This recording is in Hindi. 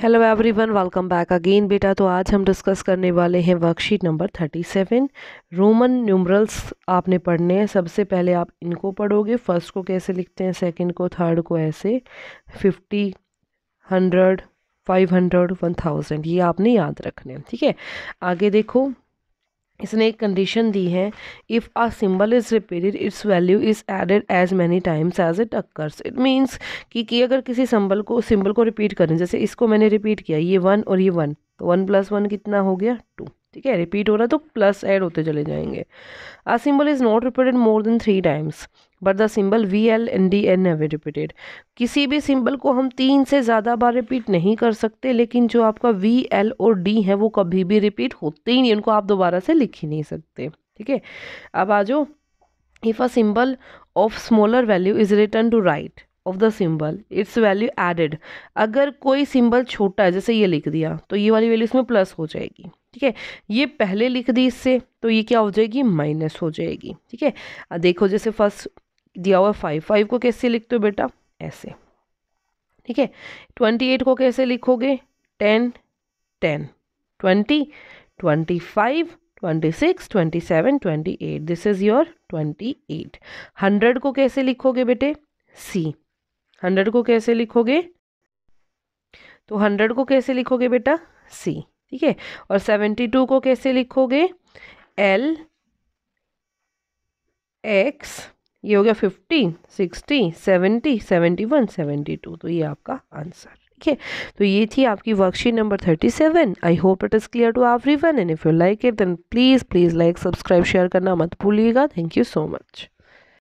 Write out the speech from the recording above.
hello everyone welcome back again बेटा तो आज हम डिस्कस करने वाले हैं worksheet number thirty seven Roman numerals आपने पढ़ने हैं सबसे पहले आप इनको पढ़ोगे फर्स्ट को कैसे लिखते हैं सेकंड को थर्ड को ऐसे fifty hundred five hundred one thousand ये आपने याद रखने हैं ठीक है आगे देखो इसने एक कंडीशन दी है if a symbol is repeated its value is added as many times as it occurs it means कि कि अगर किसी सिंबल को सिंबल को रिपीट करें जैसे इसको मैंने रिपीट किया ये वन और ये वन तो वन प्लस वन कितना हो गया टू ठीक है रिपीट हो रहा है तो प्लस ऐड होते चले जाएंगे a symbol is not repeated more than three times but the symbol V L and D never repeated किसी भी सिंबल को हम तीन से ज़्यादा बार रिपीट नहीं कर सकते लेकिन जो आपका वी एल और डी है वो कभी भी रिपीट होते ही नहीं उनको आप दोबारा से लिख ही नहीं सकते ठीक है अब आ जाओ if a symbol of smaller value is written to right of the symbol its value added अगर कोई सिंबल छोटा है जैसे ये लिख दिया तो ये वाली वैल्यू इसमें प्लस हो जाएगी ठीक है ये पहले लिख दी इससे तो ये क्या हो जाएगी माइनस हो जाएगी ठीक है देखो जैसे फर्स्ट दिया हुआ फाइव फाइव को कैसे लिखते हो बेटा ऐसे ठीक है ट्वेंटी एट को कैसे लिखोगे ten ten twenty twenty five twenty six twenty seven twenty eight this is your twenty eight hundred को कैसे लिखोगे बेटे सी हंड्रेड को कैसे लिखोगे तो हंड्रेड को कैसे लिखोगे बेटा सी ठीक है और सेवेंटी टू को कैसे लिखोगे एल एक्स ये हो गया fifty sixty seventy seventy one seventy two तो ये आपका आंसर ठीक है तो ये थी आपकी worksheet number thirty seven I hope it is clear to everyone and if you like it then please please like subscribe share करना मत भूलिएगा थैंक यू सो मच